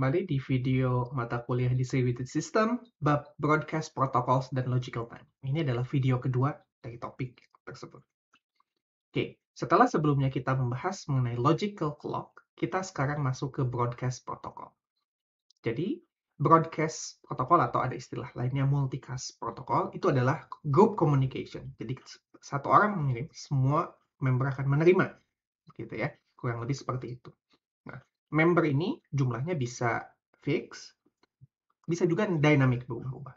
kembali di video mata kuliah Distributed System, bab Broadcast Protocols dan Logical Time. Ini adalah video kedua dari topik tersebut. Oke, setelah sebelumnya kita membahas mengenai logical clock, kita sekarang masuk ke broadcast protocol. Jadi, broadcast protocol atau ada istilah lainnya multicast protocol itu adalah group communication. Jadi satu orang mengirim, semua member akan menerima, gitu ya, kurang lebih seperti itu member ini jumlahnya bisa fix, bisa juga dynamic berubah-ubah.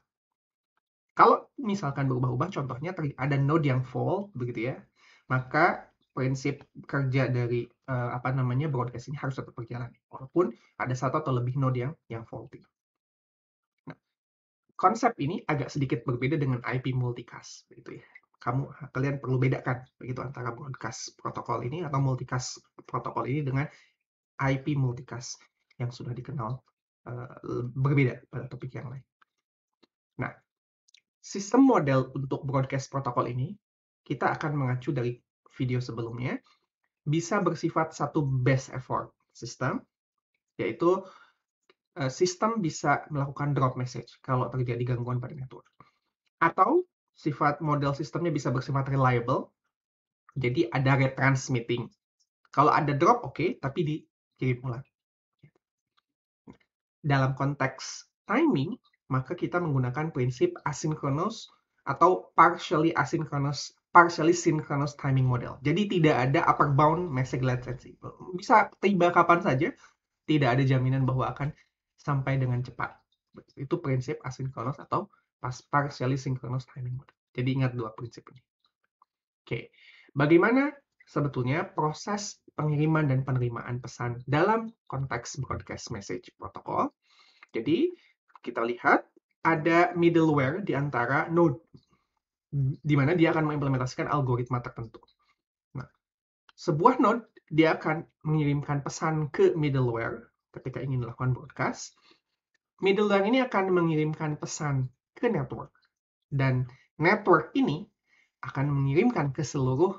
Kalau misalkan berubah-ubah, contohnya ada node yang fall, begitu ya, maka prinsip kerja dari uh, apa namanya broadcast ini harus tetap berjalan, walaupun ada satu atau lebih node yang yang faulty. Nah, konsep ini agak sedikit berbeda dengan IP multicast, begitu ya kamu kalian perlu bedakan begitu antara broadcast protokol ini atau multicast protokol ini dengan IP multicast yang sudah dikenal uh, berbeda pada topik yang lain. Nah, sistem model untuk broadcast protokol ini kita akan mengacu dari video sebelumnya bisa bersifat satu best effort system yaitu eh, sistem bisa melakukan drop message kalau terjadi gangguan pada network. Atau sifat model sistemnya bisa bersifat reliable. Jadi ada retransmitting. Kalau ada drop oke, okay, tapi di lagi. Dalam konteks timing, maka kita menggunakan prinsip asynchronous atau partially asynchronous partially synchronous timing model. Jadi tidak ada upper bound message latency. Bisa tiba kapan saja, tidak ada jaminan bahwa akan sampai dengan cepat. Itu prinsip asynchronous atau partially synchronous timing model. Jadi ingat dua prinsip ini. Oke, bagaimana sebetulnya proses pengiriman dan penerimaan pesan dalam konteks broadcast message protokol Jadi, kita lihat ada middleware di antara node, di mana dia akan mengimplementasikan algoritma tertentu. Nah, sebuah node, dia akan mengirimkan pesan ke middleware ketika ingin melakukan broadcast. Middleware ini akan mengirimkan pesan ke network. Dan network ini akan mengirimkan ke seluruh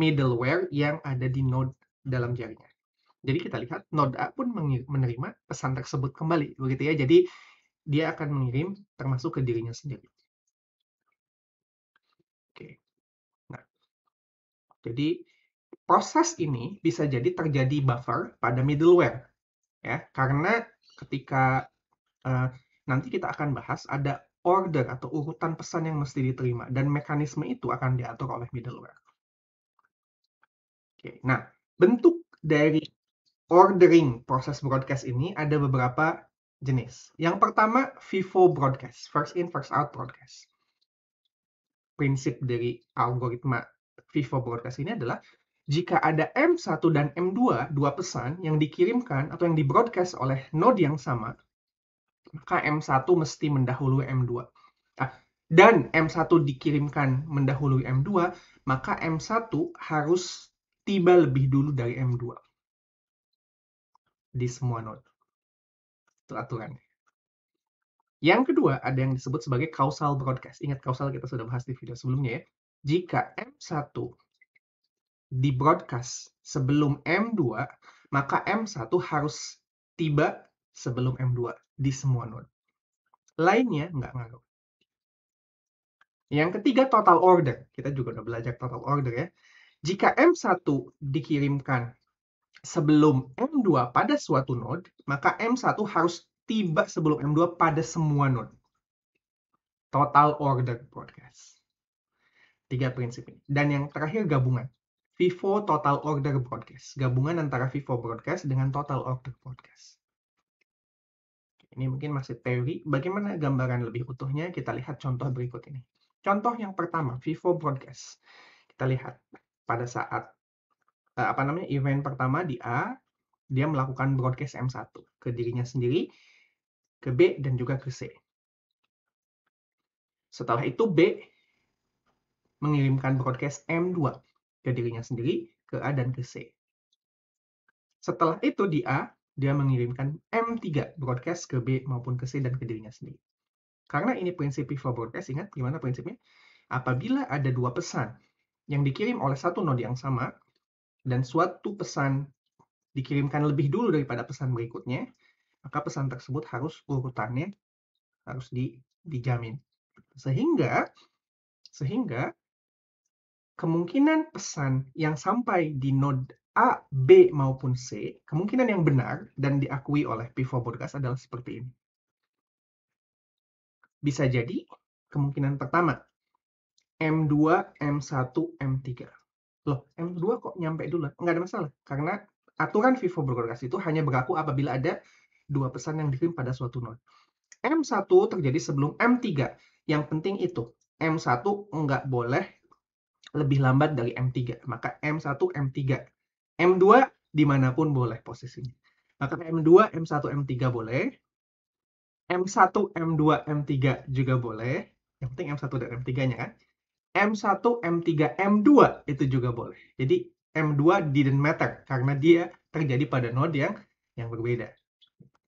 middleware yang ada di node dalam jaringan. Jadi kita lihat node A pun menerima pesan tersebut kembali, begitu ya. Jadi dia akan mengirim termasuk ke dirinya sendiri. Oke. Nah, jadi proses ini bisa jadi terjadi buffer pada middleware, ya, karena ketika uh, nanti kita akan bahas ada order atau urutan pesan yang mesti diterima dan mekanisme itu akan diatur oleh middleware. Oke. Nah, bentuk dari ordering proses broadcast ini ada beberapa jenis. Yang pertama, FIFO broadcast, first in first out broadcast. Prinsip dari algoritma FIFO broadcast ini adalah jika ada M1 dan M2, dua pesan yang dikirimkan atau yang dibroadcast oleh node yang sama, maka M1 mesti mendahului M2. Nah, dan M1 dikirimkan mendahului M2, maka M1 harus tiba lebih dulu dari M2 di semua node. Itu aturannya. Yang kedua, ada yang disebut sebagai causal broadcast. Ingat causal kita sudah bahas di video sebelumnya ya. Jika M1 di broadcast sebelum M2, maka M1 harus tiba sebelum M2 di semua node. Lainnya nggak ngaruh. Yang ketiga, total order. Kita juga udah belajar total order ya. Jika M1 dikirimkan sebelum M2 pada suatu node, maka M1 harus tiba sebelum M2 pada semua node. Total order broadcast. Tiga prinsip ini. Dan yang terakhir gabungan. FIFO total order broadcast. Gabungan antara FIFO broadcast dengan total order broadcast. Ini mungkin masih teori. Bagaimana gambaran lebih utuhnya? Kita lihat contoh berikut ini. Contoh yang pertama, FIFO broadcast. Kita lihat pada saat uh, apa namanya event pertama di A dia melakukan broadcast M1 ke dirinya sendiri, ke B dan juga ke C. Setelah itu B mengirimkan broadcast M2 ke dirinya sendiri, ke A dan ke C. Setelah itu di A, dia mengirimkan M3 broadcast ke B maupun ke C dan ke dirinya sendiri. Karena ini prinsip pivot broadcast, ingat gimana prinsipnya? Apabila ada dua pesan yang dikirim oleh satu node yang sama dan suatu pesan dikirimkan lebih dulu daripada pesan berikutnya, maka pesan tersebut harus urutannya harus di, dijamin. Sehingga sehingga kemungkinan pesan yang sampai di node A, B maupun C, kemungkinan yang benar dan diakui oleh Broadcast adalah seperti ini. Bisa jadi kemungkinan pertama M2, M1, M3. Loh, M2 kok nyampe dulu? Nggak ada masalah. Karena aturan FIFO broadcast itu hanya berlaku apabila ada dua pesan yang dikirim pada suatu node. M1 terjadi sebelum M3. Yang penting itu, M1 nggak boleh lebih lambat dari M3. Maka M1, M3. M2 dimanapun boleh posisinya. Maka M2, M1, M3 boleh. M1, M2, M3 juga boleh. Yang penting M1 dan M3-nya kan. M1, M3, M2 itu juga boleh. Jadi M2 didn't matter karena dia terjadi pada node yang yang berbeda.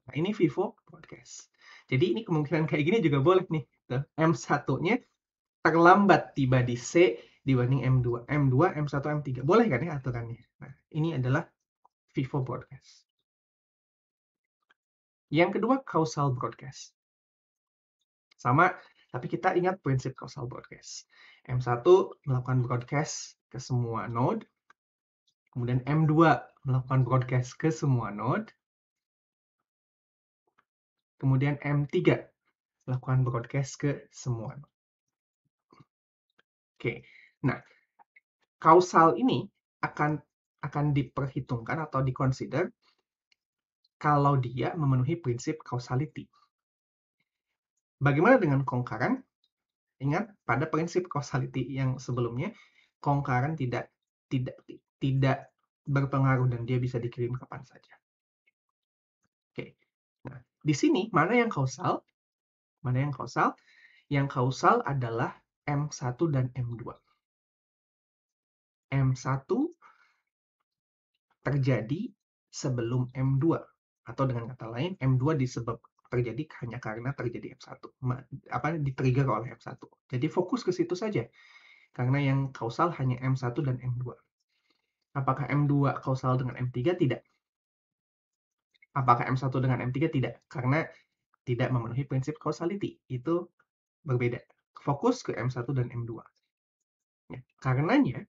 Nah, ini Vivo Podcast. Jadi ini kemungkinan kayak gini juga boleh nih. Tuh, M1-nya terlambat tiba di C dibanding M2. M2, M1, M3. Boleh kan ya aturannya? Nah, ini adalah Vivo broadcast. Yang kedua, causal broadcast. Sama tapi kita ingat prinsip causal broadcast. M1 melakukan broadcast ke semua node. Kemudian M2 melakukan broadcast ke semua node. Kemudian M3 melakukan broadcast ke semua node. Oke. Nah, kausal ini akan akan diperhitungkan atau dikonsider kalau dia memenuhi prinsip causality. Bagaimana dengan kongkaran? Ingat pada prinsip causality yang sebelumnya, kongkaran tidak tidak tidak berpengaruh dan dia bisa dikirim kapan saja. Oke. Nah, di sini mana yang kausal? Mana yang kausal? Yang kausal adalah M1 dan M2. M1 terjadi sebelum M2 atau dengan kata lain M2 disebab terjadi hanya karena terjadi F1 apa di-trigger oleh F1. Jadi fokus ke situ saja. Karena yang kausal hanya M1 dan M2. Apakah M2 kausal dengan M3? Tidak. Apakah M1 dengan M3? Tidak. Karena tidak memenuhi prinsip causality. Itu berbeda. Fokus ke M1 dan M2. Ya, karenanya,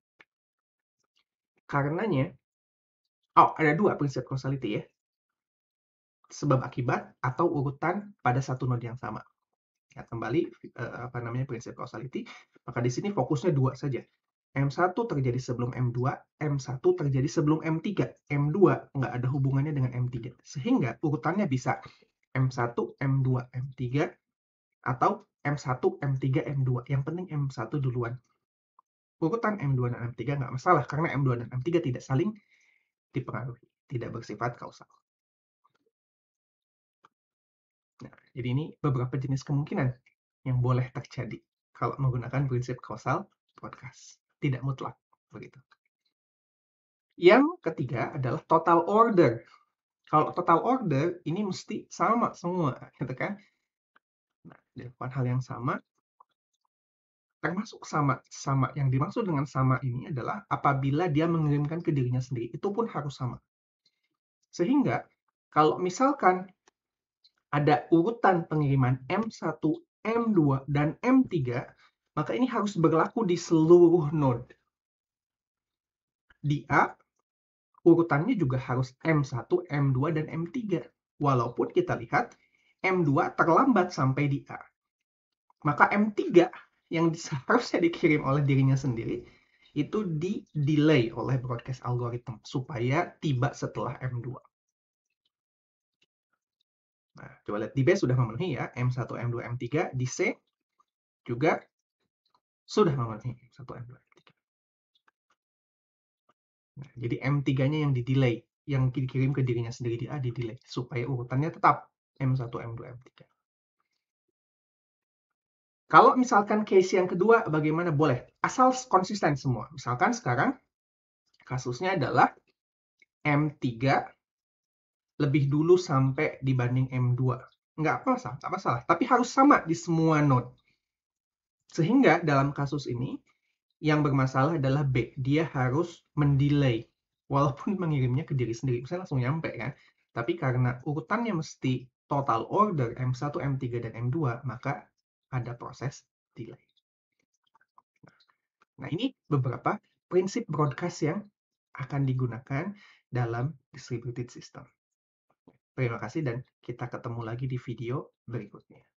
karenanya, oh ada dua prinsip causality ya sebab akibat atau urutan pada satu node yang sama. Ya, kembali eh, apa namanya prinsip causality, maka di sini fokusnya dua saja. M1 terjadi sebelum M2, M1 terjadi sebelum M3, M2 nggak ada hubungannya dengan M3. Sehingga urutannya bisa M1, M2, M3, atau M1, M3, M2. Yang penting M1 duluan. Urutan M2 dan M3 nggak masalah, karena M2 dan M3 tidak saling dipengaruhi, tidak bersifat kausal. Nah, jadi ini beberapa jenis kemungkinan yang boleh terjadi kalau menggunakan prinsip kausal podcast Tidak mutlak, begitu. Yang ketiga adalah total order. Kalau total order, ini mesti sama semua, gitu kan? Nah, dilakukan hal yang sama, termasuk sama sama yang dimaksud dengan sama ini adalah apabila dia mengirimkan ke dirinya sendiri itu pun harus sama sehingga kalau misalkan ada urutan pengiriman M1, M2, dan M3, maka ini harus berlaku di seluruh node. Di A, urutannya juga harus M1, M2, dan M3. Walaupun kita lihat M2 terlambat sampai di A. Maka M3 yang seharusnya dikirim oleh dirinya sendiri itu di delay oleh broadcast algorithm supaya tiba setelah M2. Nah, coba lihat di B sudah memenuhi ya, M1, M2, M3. Di C juga sudah memenuhi M1, M2, M3. Nah, jadi M3-nya yang didelay, yang dikirim ke dirinya sendiri di A didelay, supaya urutannya tetap M1, M2, M3. Kalau misalkan case yang kedua, bagaimana boleh? Asal konsisten semua. Misalkan sekarang kasusnya adalah M3 lebih dulu sampai dibanding M2. Nggak masalah, nggak masalah. Tapi harus sama di semua node. Sehingga dalam kasus ini, yang bermasalah adalah B. Dia harus mendelay. Walaupun mengirimnya ke diri sendiri. Misalnya langsung nyampe ya. Tapi karena urutannya mesti total order M1, M3, dan M2, maka ada proses delay. Nah, ini beberapa prinsip broadcast yang akan digunakan dalam distributed system. Terima kasih dan kita ketemu lagi di video berikutnya.